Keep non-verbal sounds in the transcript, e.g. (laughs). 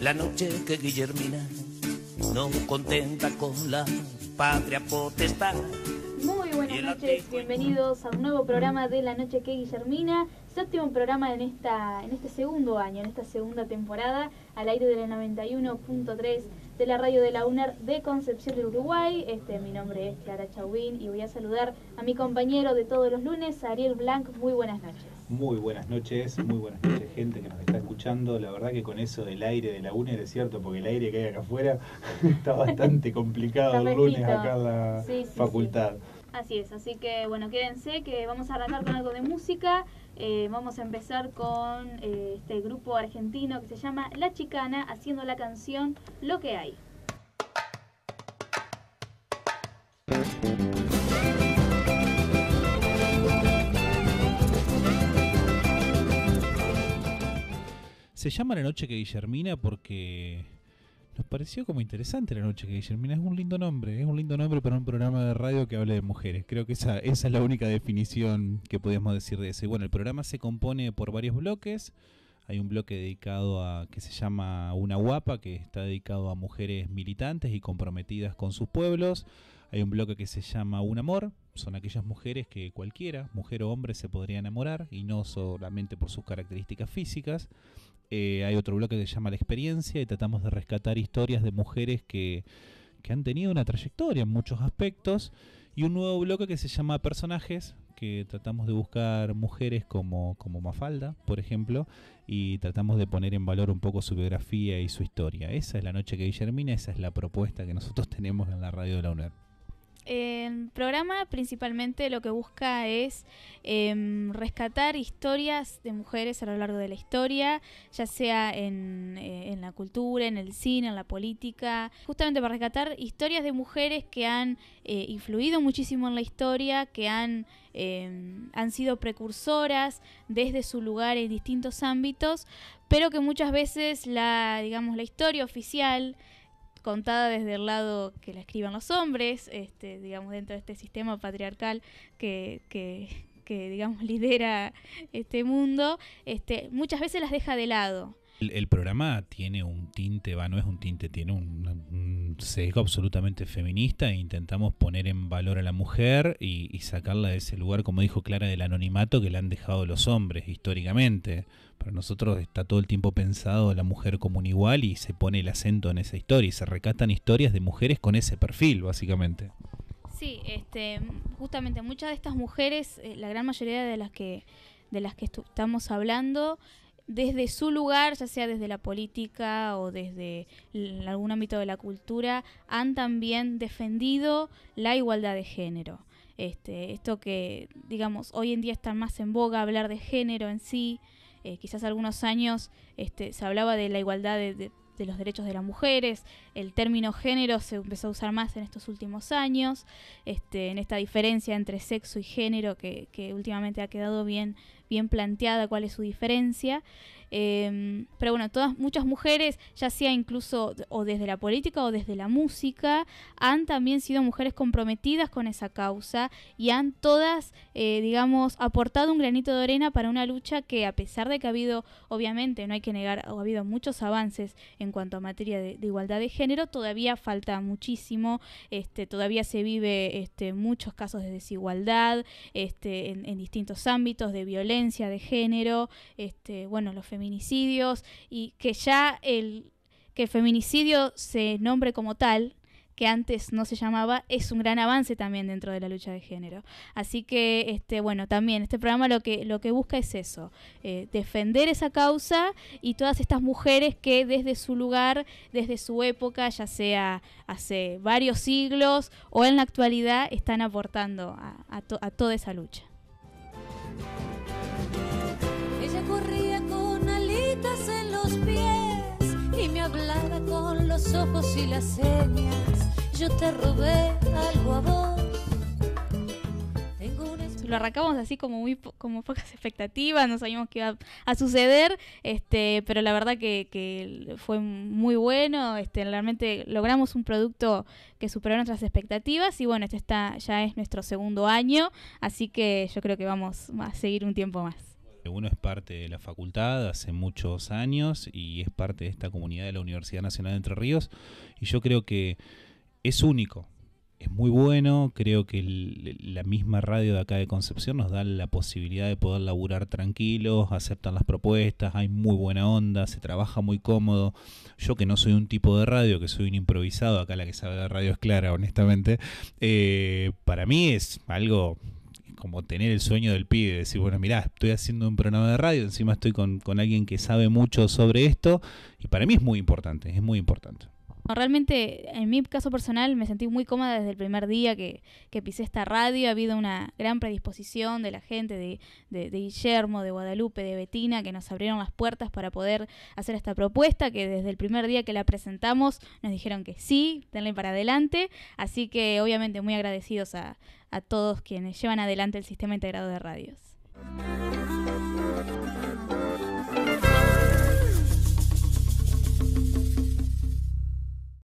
La noche que Guillermina no contenta con la patria potestad buenas noches, bienvenidos a un nuevo programa de La Noche que Guillermina, séptimo programa en, esta, en este segundo año, en esta segunda temporada, al aire de la 91.3 de la radio de la UNER de Concepción del Uruguay. Este, mi nombre es Clara Chauvin y voy a saludar a mi compañero de todos los lunes, Ariel Blanc. Muy buenas noches. Muy buenas noches, muy buenas noches gente que nos está escuchando. La verdad que con eso del aire de la UNER es cierto, porque el aire que hay acá afuera (laughs) está bastante complicado el lunes acá en la facultad. Así es, así que bueno, quédense que vamos a arrancar con algo de música. Eh, vamos a empezar con eh, este grupo argentino que se llama La Chicana haciendo la canción Lo que hay. Se llama La Noche que Guillermina porque nos pareció como interesante la noche que Guillermina. Es un lindo nombre, es un lindo nombre para un programa de radio que habla de mujeres. Creo que esa, esa es la única definición que podemos decir de eso. bueno, el programa se compone por varios bloques. Hay un bloque dedicado a que se llama Una Guapa, que está dedicado a mujeres militantes y comprometidas con sus pueblos. Hay un bloque que se llama Un Amor. Son aquellas mujeres que cualquiera, mujer o hombre, se podría enamorar y no solamente por sus características físicas. Eh, hay otro bloque que se llama La experiencia y tratamos de rescatar historias de mujeres que, han tenido una trayectoria en muchos aspectos. Y un nuevo bloque que se llama Personajes, que tratamos de buscar mujeres como, como Mafalda, por ejemplo, y tratamos de poner en valor un poco su biografía y su historia. Esa es la noche que Guillermina, esa es la propuesta que nosotros (laughs) tenemos en la radio de la UNED. El programa principalmente lo que busca es em, rescatar historias de mujeres a lo largo de la historia, ya sea eh, en, la cultura, en el cine, en la política, justamente para rescatar historias de mujeres que han eh, influido muchísimo en la historia, que han, em, han sido precursoras desde su lugar en distintos ámbitos, pero que muchas veces la, digamos, la historia oficial contada desde el lado que la escriban los hombres, este, digamos, dentro de este sistema patriarcal que, digamos, (laughs) lidera este mundo, este, muchas veces las deja de lado. El, programa tiene un tinte, va, no es un tinte, tiene un se es absolutamente feminista e intentamos poner en valor a la mujer y, sacarla de ese lugar, como dijo Clara, del anonimato que le han dejado los hombres históricamente. Para nosotros está todo el tiempo pensado la mujer como un igual y se pone el acento en esa historia y se recatan historias de mujeres con ese perfil, básicamente. Sí, este, justamente muchas de estas mujeres, eh, la gran mayoría de las que de las que estamos hablando, desde su lugar, ya sea desde la política o desde algún ámbito de la cultura, han también defendido la igualdad de género. Este, esto que, digamos, hoy en día está más en boga hablar de género en sí. Eh, quizás algunos años este, se hablaba de la igualdad de, los derechos de las mujeres. El término género se empezó a usar más en estos últimos años, este, en esta diferencia entre sexo y género que, que últimamente ha quedado bien bien planteada cuál es su diferencia Em, pero bueno, todas, muchas mujeres, ya sea incluso o desde la política o desde la música, han también sido mujeres comprometidas con esa causa y han todas, eh, digamos, aportado un granito de arena para una lucha que a pesar de que ha habido, obviamente, no hay que negar, ha habido muchos avances en cuanto a materia de, igualdad de género, todavía falta muchísimo, este, todavía se vive este, muchos casos de desigualdad este, en, distintos ámbitos, de violencia de género, este, bueno, los feministas feminicidios y que ya el, que feminicidio se nombre como tal, que antes no se llamaba, es un gran avance también dentro de la lucha de género. Así que, este, bueno, también este programa lo que, lo que busca es eso, eh, defender esa causa y todas estas mujeres que desde su lugar, desde su época, ya sea hace varios siglos o en la actualidad, están aportando a, a toda esa lucha. pies y me hablaba con los ojos y las señas. Yo te robé algo a vos. Lo arrancamos así como muy como pocas (laughs) expectativas, no sabíamos qué iba a suceder, este, pero la verdad que, que fue muy bueno, este, realmente logramos un producto que superó nuestras expectativas y bueno, este está, ya es nuestro segundo año, así que yo creo que vamos a seguir un tiempo más. Uno es parte de la facultad hace muchos años y es parte de esta comunidad de la Universidad Nacional de Entre Ríos y yo creo que es único, es muy bueno, creo que la misma radio de acá de Concepción nos da la posibilidad de poder laburar tranquilos, aceptan las propuestas, hay muy buena onda, se trabaja muy cómodo. Yo que no soy un tipo de radio, que soy un improvisado, acá la que sabe de radio es clara, honestamente, eh, para mí es algo como tener el sueño del pibe, decir, bueno, mirá, estoy haciendo un programa de radio, encima estoy con, con alguien que sabe mucho sobre esto, y para mí es muy importante, es muy importante. Realmente, en mi caso personal, me sentí muy cómoda desde el primer día que, pisé esta radio. Ha habido una gran predisposición de la gente, de, Guillermo, de Guadalupe, de Betina, que nos abrieron las puertas para poder hacer esta propuesta, que desde el primer día que la presentamos nos dijeron que sí, denle para adelante. Así que, obviamente, muy agradecidos a, a todos quienes llevan adelante el sistema integrado de radios.